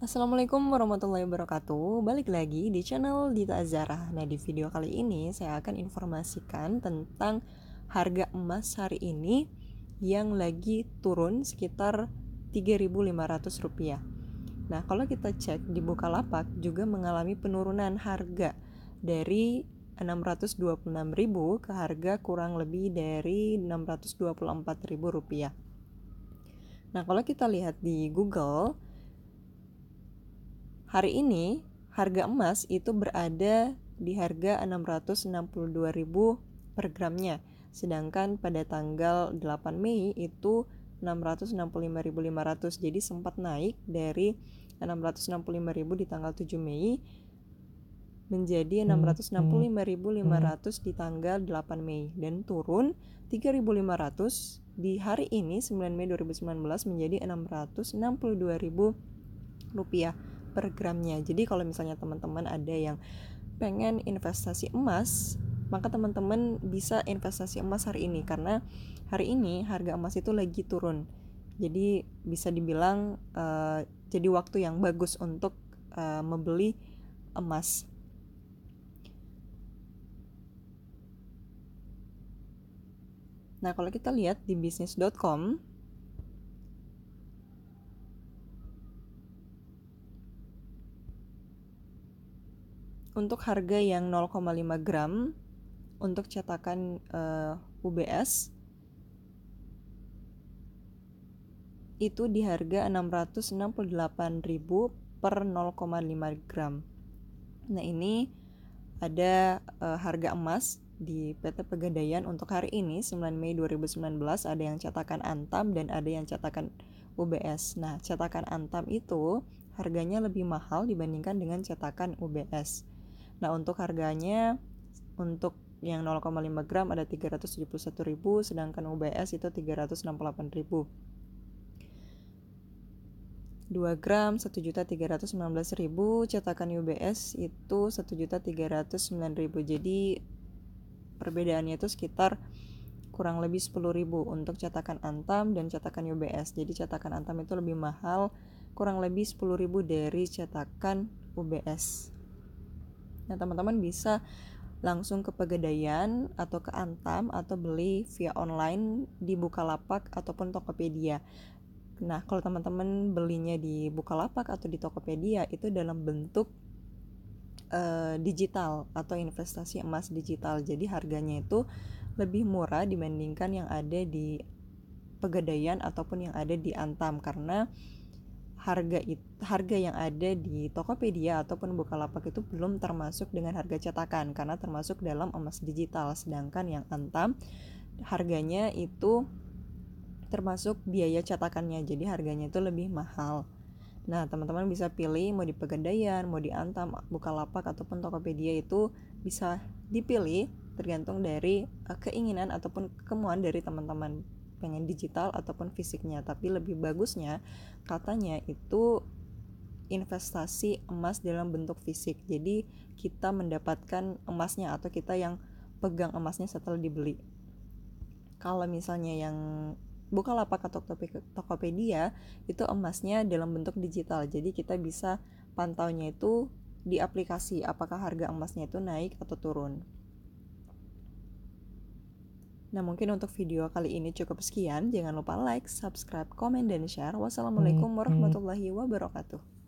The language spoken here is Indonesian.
Assalamualaikum warahmatullahi wabarakatuh Balik lagi di channel Dita Azara Nah di video kali ini saya akan informasikan tentang harga emas hari ini Yang lagi turun sekitar Rp3.500 Nah kalau kita cek di Bukalapak juga mengalami penurunan harga Dari 626.000 ke harga kurang lebih dari 624.000 rupiah. Nah, kalau kita lihat di Google, Hari ini harga emas itu berada di harga 662.000 per gramnya, sedangkan pada tanggal 8 Mei itu 665.500. Jadi sempat naik dari 665.000 di tanggal 7 Mei menjadi 665.500 hmm, hmm. di tanggal 8 Mei dan turun 3.500 di hari ini 9 Mei 2019 menjadi 662.000 rupiah per gramnya. Jadi kalau misalnya teman-teman ada yang pengen investasi emas, maka teman-teman bisa investasi emas hari ini karena hari ini harga emas itu lagi turun. Jadi bisa dibilang uh, jadi waktu yang bagus untuk uh, membeli emas. Nah, kalau kita lihat di bisnis.com untuk harga yang 0,5 gram untuk cetakan uh, eh, UBS itu di harga 668.000 per 0,5 gram. Nah, ini ada uh, harga emas di PT Pegadaian untuk hari ini 9 Mei 2019 ada yang cetakan Antam dan ada yang cetakan UBS. Nah, cetakan Antam itu harganya lebih mahal dibandingkan dengan cetakan UBS. Nah, untuk harganya untuk yang 0,5 gram ada 371.000 sedangkan UBS itu 368.000. 2 gram 1.319.000, cetakan UBS itu 1.309.000. Jadi perbedaannya itu sekitar kurang lebih 10.000 untuk cetakan Antam dan cetakan UBS. Jadi cetakan Antam itu lebih mahal kurang lebih 10.000 dari cetakan UBS. Nah, teman-teman bisa langsung ke Pegadaian atau ke Antam atau beli via online di Bukalapak ataupun Tokopedia. Nah, kalau teman-teman belinya di Bukalapak atau di Tokopedia itu dalam bentuk eh, digital atau investasi emas digital. Jadi harganya itu lebih murah dibandingkan yang ada di Pegadaian ataupun yang ada di Antam karena harga itu, harga yang ada di Tokopedia ataupun Bukalapak itu belum termasuk dengan harga cetakan karena termasuk dalam emas digital sedangkan yang Antam harganya itu termasuk biaya cetakannya jadi harganya itu lebih mahal. Nah, teman-teman bisa pilih mau di Pegadaian, mau di Antam, Bukalapak ataupun Tokopedia itu bisa dipilih tergantung dari eh, keinginan ataupun kemauan dari teman-teman pengen digital ataupun fisiknya tapi lebih bagusnya katanya itu investasi emas dalam bentuk fisik jadi kita mendapatkan emasnya atau kita yang pegang emasnya setelah dibeli kalau misalnya yang buka lapak atau Tokopedia itu emasnya dalam bentuk digital. Jadi kita bisa pantaunya itu di aplikasi apakah harga emasnya itu naik atau turun. Nah mungkin untuk video kali ini cukup sekian. Jangan lupa like, subscribe, komen, dan share. Wassalamualaikum warahmatullahi wabarakatuh.